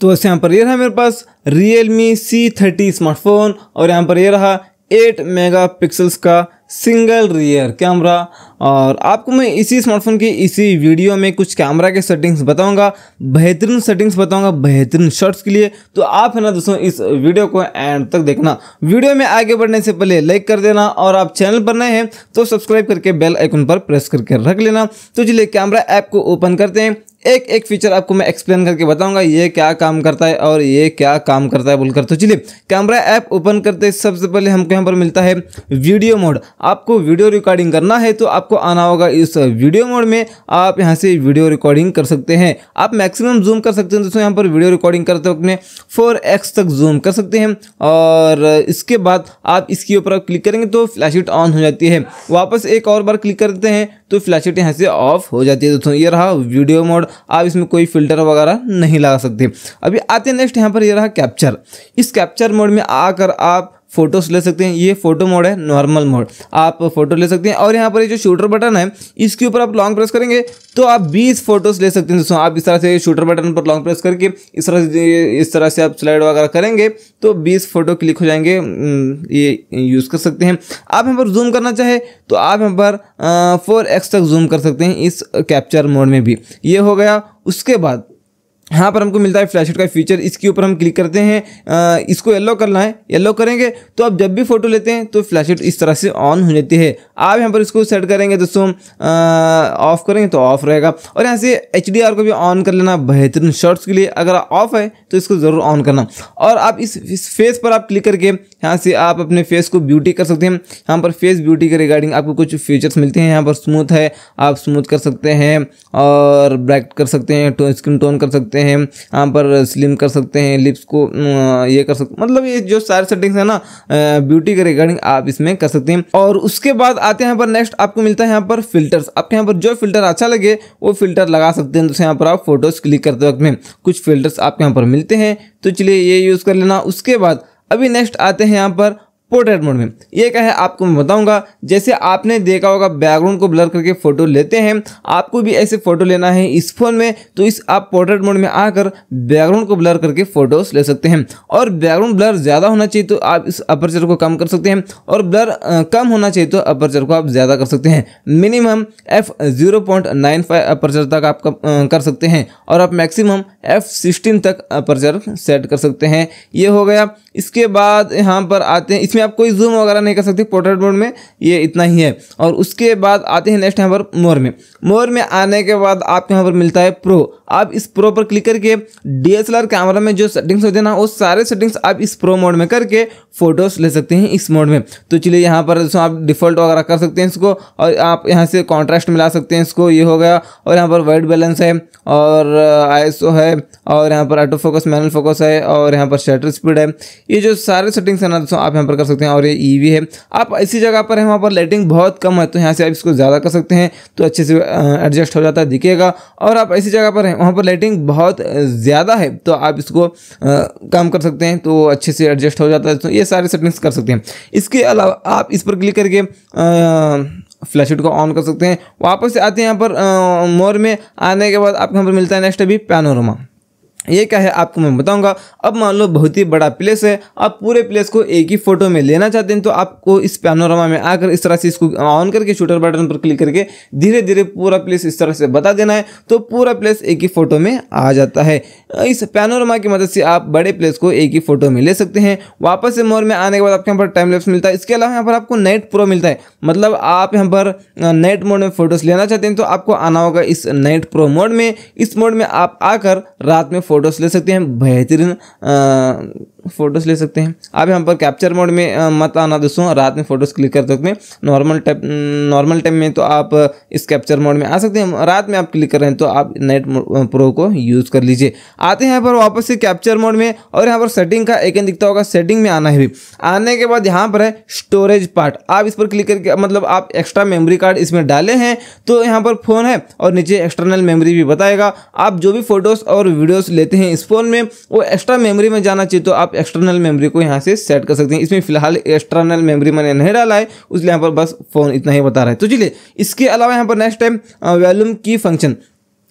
तो यहाँ पर ये रहा मेरे पास Realme C thirty smartphone और यहाँ पर ये रहा 8 मेगापिक्सल्स का सिंगल रियर कैमरा और आपको मैं इसी स्मार्टफोन की इसी वीडियो में कुछ कैमरा के सेटिंग्स बताऊंगा बेहतरीन सेटिंग्स बताऊंगा बेहतरीन शॉट्स के लिए तो आप है ना दोस्तों इस वीडियो को एंड तक देखना वीडियो में आगे बढ़ने से पहले लाइक कर देना और आप चैनल पर नए हैं तो सब्सक्राइब करके बेल आइकन पर प्रेस करके रख लेना तो चलिए कैमरा ऐप को ओपन करते हैं एक एक फीचर आपको मैं एक्सप्लेन करके बताऊंगा ये क्या काम करता है और ये क्या काम करता है बोलकर तो चलिए कैमरा ऐप ओपन करते सबसे पहले हमको यहाँ पर मिलता है वीडियो मोड आपको वीडियो रिकॉर्डिंग करना है तो आपको आना होगा इस वीडियो मोड में आप यहाँ से वीडियो रिकॉर्डिंग कर सकते हैं आप मैक्सिमम जूम कर सकते हैं दोस्तों यहाँ पर वीडियो रिकॉर्डिंग करते वक्त में फोर तक जूम कर सकते हैं और इसके बाद आप इसके ऊपर क्लिक करेंगे तो फ्लैशिट ऑन हो जाती है वापस एक और बार क्लिक करते हैं तो फ्लैशिट यहाँ से ऑफ हो जाती है दोस्तों ये रहा वीडियो मोड आप इसमें कोई फिल्टर वगैरह नहीं लगा सकते अभी आते नेक्स्ट यहाँ पर ये रहा कैप्चर इस कैप्चर मोड में आकर आप फोटोस ले सकते हैं ये फोटो मोड है नॉर्मल मोड आप फोटो ले सकते हैं और यहाँ पर ये जो शूटर बटन है इसके ऊपर आप लॉन्ग प्रेस करेंगे तो आप 20 फोटोस ले सकते हैं दोस्तों आप इस तरह से शूटर बटन पर लॉन्ग प्रेस करके इस तरह से इस तरह से आप स्लाइड वगैरह करेंगे तो 20 फोटो क्लिक हो जाएंगे हम्म, ये यूज़ कर सकते हैं आप यहाँ पर जूम करना चाहे तो आप यहाँ पर फोर एक्स तक जूम कर सकते हैं इस कैप्चर मोड में भी ये हो गया उसके बाद यहाँ पर हमको मिलता है फ्लैश का फीचर इसके ऊपर हम क्लिक करते हैं आ, इसको येलो करना है येलो करेंगे तो आप जब भी फोटो लेते हैं तो फ्लैश इस तरह से ऑन हो जाती है आप यहाँ पर इसको सेट करेंगे दोस्तों ऑफ करेंगे तो ऑफ रहेगा और यहाँ से एच को भी ऑन कर लेना बेहतरीन शॉर्ट्स के लिए अगर ऑफ है तो इसको ज़रूर ऑन करना और आप इस, इस फेस पर आप क्लिक करके यहाँ से आप अपने फेस को ब्यूटी कर सकते हैं यहाँ पर फेस ब्यूटी के रिगार्डिंग आपको कुछ फीचर्स मिलते हैं यहाँ पर स्मूथ है आप स्मूथ कर सकते हैं और ब्राइट कर सकते हैं टो, स्किन टोन कर सकते हैं यहाँ पर स्लिम कर सकते हैं लिप्स को ये कर सकते मतलब ये जो सारे सेटिंग्स है ना ब्यूटी के रिगार्डिंग आप इसमें कर सकते हैं और उसके बाद आप आते हैं पर नेक्स्ट आपको मिलता है यहाँ पर फिल्टर्स आपके यहाँ पर जो फिल्टर अच्छा लगे वो फिल्टर लगा सकते हैं दोस्तों यहाँ पर आप फोटोज़ क्लिक करते वक्त में कुछ फिल्टर्स आपके यहाँ पर मिलते हैं तो चलिए ये यूज़ कर लेना उसके बाद अभी नेक्स्ट आते हैं यहाँ पर पोर्ट्रेट मोड में ये क्या है आपको मैं बताऊंगा जैसे आपने देखा होगा बैकग्राउंड को ब्लर करके फ़ोटो लेते हैं आपको भी ऐसे फ़ोटो लेना है इस फ़ोन में तो इस आप पोर्ट्रेट मोड में आकर बैकग्राउंड को ब्लर करके फ़ोटोज़ ले सकते हैं और बैकग्राउंड ब्लर ज़्यादा होना चाहिए तो आप इस अपर्चर को कम कर सकते हैं और ब्लर कम होना चाहिए तो अपर्चर को आप ज़्यादा कर सकते हैं minimum F zero point nine five aperture तक आप कर सकते हैं और आप मैक्सिमम एफ़ सिक्सटीन तक अपर्चर सेट कर सकते हैं ये हो गया इसके बाद यहाँ पर आते हैं इसमें इसमें आप कोई जूम वगैरह नहीं कर सकते पोर्ट्रेट मोड में ये इतना ही है और उसके बाद आते हैं नेक्स्ट यहाँ पर मोर में मोर में आने के बाद आपके यहाँ पर मिलता है प्रो आप इस प्रो पर क्लिक करके डी कैमरा में जो सेटिंग्स होते हैं ना वो सारे सेटिंग्स आप इस प्रो मोड में करके फोटोज ले सकते हैं इस मोड में तो चलिए यहाँ पर दोस्तों आप डिफ़ॉल्ट वगैरह कर सकते हैं इसको और आप यहाँ से कॉन्ट्रास्ट मिला सकते हैं इसको ये हो गया और यहाँ पर वाइट बैलेंस है और आई है और यहाँ पर ऑटो फोकस मैनुअल फोकस है और यहाँ पर शटर स्पीड है ये जो सारे सेटिंग्स है ना दोस्तों आप यहाँ पर कर सकते हैं और ये ई e है आप ऐसी जगह पर हैं वहाँ पर लाइटिंग बहुत कम है तो यहाँ से आप इसको ज़्यादा कर सकते हैं तो अच्छे से एडजस्ट हो जाता है दिखेगा और आप ऐसी जगह पर हैं वहाँ पर लाइटिंग बहुत ज़्यादा है तो आप इसको कम कर सकते हैं तो अच्छे से एडजस्ट हो जाता है तो ये सारे सेटिंग्स कर सकते हैं इसके अलावा आप इस पर क्लिक करके फ्लैश को ऑन कर सकते हैं वापस आते हैं यहाँ पर मोर में आने के बाद आपके यहाँ पर मिलता है नेक्स्ट अभी पैनोरमा ये क्या है आपको मैं बताऊंगा अब मान लो बहुत ही बड़ा प्लेस है आप पूरे प्लेस को एक ही फोटो में लेना चाहते हैं तो आपको इस पैनोरमा में आकर इस तरह से इसको ऑन करके शूटर बटन पर क्लिक करके धीरे धीरे पूरा प्लेस इस तरह से बता देना है तो पूरा प्लेस एक ही फोटो में आ जाता है इस पैनोरमा की मदद से आप बड़े प्लेस को एक ही फोटो में ले सकते हैं वापस से मोर में आने के बाद आपके यहाँ पर टाइम लेप्स मिलता है इसके अलावा यहाँ पर आपको नेट प्रो मिलता है मतलब आप यहाँ पर नेट मोड में फोटोज लेना चाहते हैं तो आपको आना होगा इस नेट प्रो मोड में इस मोड में आप आकर रात में फोटो फ़ोटोज़ ले सकते हैं बेहतरीन फ़ोटोज़ ले सकते हैं आप यहाँ पर कैप्चर मोड में मत आना दोस्तों रात में फ़ोटोज़ क्लिक कर सकते हैं नॉर्मल टाइप नॉर्मल टाइम में तो आप इस कैप्चर मोड में आ सकते हैं रात में आप क्लिक कर रहे हैं तो आप नेट प्रो को यूज़ कर लीजिए आते हैं यहाँ पर वापस से कैप्चर मोड में और यहाँ पर सेटिंग का एक दिखता होगा सेटिंग में आना है भी आने के बाद यहाँ पर है स्टोरेज पार्ट आप इस पर क्लिक करके मतलब आप एक्स्ट्रा मेमोरी कार्ड इसमें डाले हैं तो यहाँ पर फ़ोन है और नीचे एक्सटर्नल मेमोरी भी बताएगा आप जो भी फ़ोटोज़ और वीडियोज़ लेते हैं इस फ़ोन में वो एक्स्ट्रा मेमोरी में जाना चाहिए तो आप एक्सटर्नल मेमोरी को यहाँ से सेट कर सकते हैं इसमें फिलहाल एक्सटर्नल मेमोरी मैंने नहीं डाला है उसलिए यहाँ पर बस फ़ोन इतना ही बता रहा है तो चलिए इसके अलावा यहाँ पर नेक्स्ट टाइम वैल्यूम की फंक्शन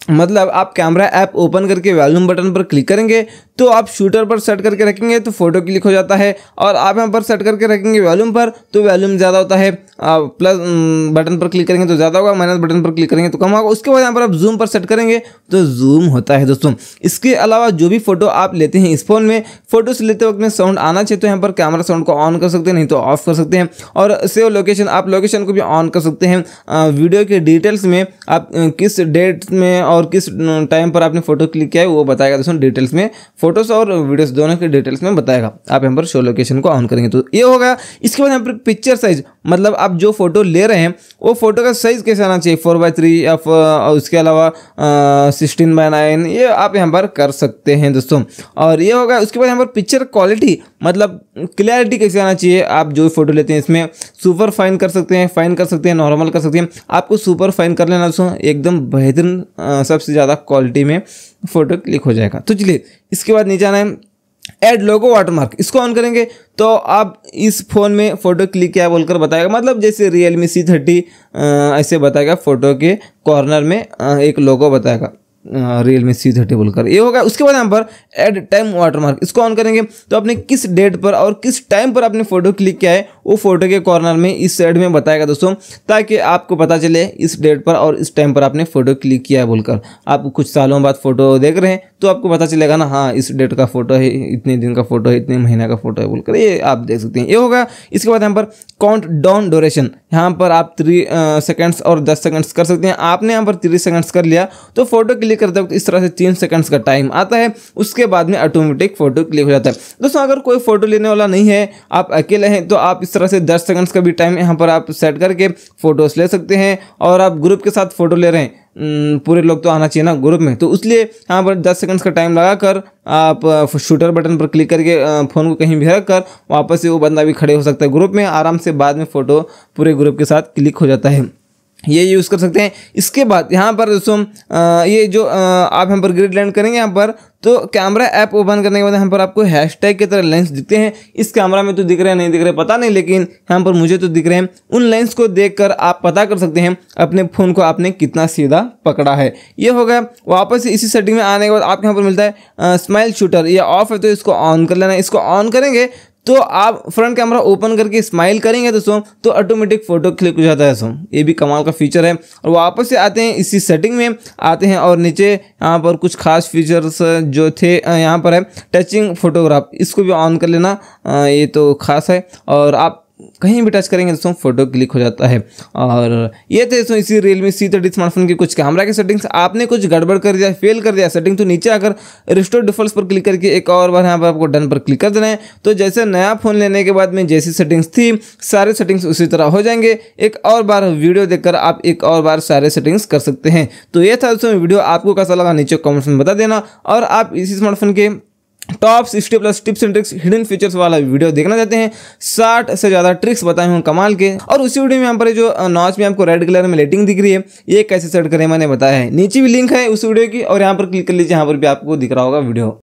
मतलब आप कैमरा ऐप ओपन करके वॉल्यूम बटन पर क्लिक करेंगे तो आप शूटर पर सेट करके रखेंगे तो फोटो क्लिक हो जाता है और आप यहाँ पर सेट करके रखेंगे वॉल्यूम पर तो वॉल्यूम ज़्यादा होता है प्लस बटन पर क्लिक करेंगे तो ज़्यादा होगा माइनस बटन पर क्लिक करेंगे तो कम होगा उसके बाद यहाँ पर आप जूम पर सेट करेंगे तो जूम होता है दोस्तों इसके अलावा जो भी फ़ोटो आप लेते हैं इस फ़ोन में फ़ोटो से लेते वक्त में साउंड आना चाहिए तो यहाँ पर कैमरा साउंड को ऑन कर सकते हैं नहीं तो ऑफ कर सकते हैं और सेव लोकेशन आप लोकेशन को भी ऑन कर सकते हैं वीडियो के डिटेल्स में आप किस डेट में और किस टाइम पर आपने फोटो क्लिक किया है वो बताएगा दोस्तों डिटेल्स में फोटोज और वीडियोस दोनों के डिटेल्स में बताएगा आप यहाँ पर शो लोकेशन को ऑन करेंगे तो ये होगा इसके बाद यहाँ पर पिक्चर साइज मतलब आप जो फ़ोटो ले रहे हैं वो फ़ोटो का साइज़ कैसे आना चाहिए फोर बाई थ्री या उसके अलावा सिक्सटीन बाई नाइन ये आप यहाँ पर कर सकते हैं दोस्तों और ये होगा उसके बाद यहाँ पर पिक्चर क्वालिटी मतलब क्लैरिटी कैसे आना चाहिए आप जो फ़ोटो लेते हैं इसमें सुपर फाइन कर सकते हैं फाइन कर सकते हैं नॉर्मल कर सकते हैं आपको सुपर फाइन कर लेना दोस्तों एकदम बेहतरीन सबसे ज़्यादा क्वालिटी में फ़ोटो क्लिक हो जाएगा तो चलिए इसके बाद नीचे आना है एड लोगो वाटरमार्क इसको ऑन करेंगे तो आप इस फ़ोन में फ़ोटो क्लिक किया बोलकर बताएगा मतलब जैसे रियल मी सी थर्टी ऐसे बताएगा फ़ोटो के कॉर्नर में एक लोगो बताएगा रियल मी सी थर्टी बोलकर ये होगा उसके बाद यहाँ पर एड टाइम वाटरमार्क इसको ऑन करेंगे तो आपने किस डेट पर और किस टाइम पर आपने फ़ोटो क्लिक किया है वो फ़ोटो के कॉर्नर में इस साइड में बताएगा दोस्तों ताकि आपको पता चले इस डेट पर और इस टाइम पर आपने फ़ोटो क्लिक किया है बोलकर आप कुछ सालों बाद फ़ोटो देख रहे हैं तो आपको पता चलेगा ना हाँ इस डेट का फोटो है इतने दिन का फोटो है इतने महीने का फोटो है बोलकर ये आप देख सकते हैं ये होगा इसके बाद यहाँ पर काउंट डाउन ड्यूरेशन यहाँ पर आप थ्री सेकेंड्स और दस सेकेंड्स कर सकते हैं आपने यहाँ पर थ्री सेकेंड्स कर लिया तो फोटो क्लिक करते वक्त इस तरह से तीन सेकेंड्स का टाइम आता है उसके बाद में ऑटोमेटिक फोटो क्लिक हो जाता है दोस्तों अगर कोई फोटो लेने वाला नहीं है आप अकेले हैं तो आप इस तरह से दस सेकेंड्स का भी टाइम यहाँ पर आप सेट करके फोटोज़ ले सकते हैं और आप ग्रुप के साथ फ़ोटो ले रहे हैं हम्म, पूरे लोग तो आना चाहिए ना ग्रुप में तो इसलिए यहाँ पर दस सेकंड्स का टाइम लगा कर आप शूटर बटन पर क्लिक करके फ़ोन को कहीं भी रख कर वापस से वो बंदा भी खड़े हो सकता है ग्रुप में आराम से बाद में फ़ोटो पूरे ग्रुप के साथ क्लिक हो जाता है ये यूज़ कर सकते हैं इसके बाद यहाँ पर दोस्तों ये जो आप यहाँ पर ग्रिड लैंड करेंगे यहाँ पर तो कैमरा ऐप ओपन करने के बाद यहाँ पर आपको हैशटैग की तरह लेंस दिखते हैं इस कैमरा में तो दिख रहे हैं नहीं दिख रहे पता नहीं लेकिन यहाँ पर मुझे तो दिख रहे हैं उन लेंस को देखकर आप पता कर सकते हैं अपने फ़ोन को आपने कितना सीधा पकड़ा है ये हो गया वापस इसी सेटिंग में आने के बाद आपके यहाँ पर मिलता है स्माइल शूटर ये ऑफ है तो इसको ऑन कर लेना इसको ऑन करेंगे तो आप फ्रंट कैमरा ओपन करके स्माइल करेंगे दोस्तों तो ऑटोमेटिक फोटो क्लिक हो जाता है दोस्तों ये भी कमाल का फीचर है और वापस से आते हैं इसी सेटिंग में आते हैं और नीचे यहाँ पर कुछ खास फीचर्स जो थे यहाँ पर है टचिंग फोटोग्राफ इसको भी ऑन कर लेना ये तो खास है और आप कहीं भी टच करेंगे दोस्तों फोटो क्लिक हो जाता है और ये थे दोस्तों इसी रियलमी सी थर्टी स्मार्टफोन के कुछ कैमरा के सेटिंग्स आपने कुछ गड़बड़ कर दिया फेल कर दिया सेटिंग तो नीचे आकर रिस्टोर डिफॉल्ट पर क्लिक करके एक और बार यहाँ पर आपको डन पर क्लिक कर देना है तो जैसे नया फोन लेने के बाद में जैसी सेटिंग्स थी सारे सेटिंग्स उसी तरह हो जाएंगे एक और बार वीडियो देखकर आप एक और बार सारे सेटिंग्स कर सकते हैं तो ये था दोस्तों वीडियो आपको कैसा लगा नीचे कॉमेंट्स में बता देना और आप इसी स्मार्टफोन के top sixty plus tips and tricks hidden features वाला वीडियो देखना चाहते हैं साठ से ज़्यादा ट्रिक्स बताए हूँ कमाल के और उसी वीडियो में यहाँ पर जो नॉच में आपको रेड कलर में लाइटिंग दिख रही है ये कैसे सेट करें मैंने बताया है नीचे भी लिंक है उस वीडियो की और यहाँ पर क्लिक कर लीजिए यहाँ पर भी आपको दिख रहा होगा वीडियो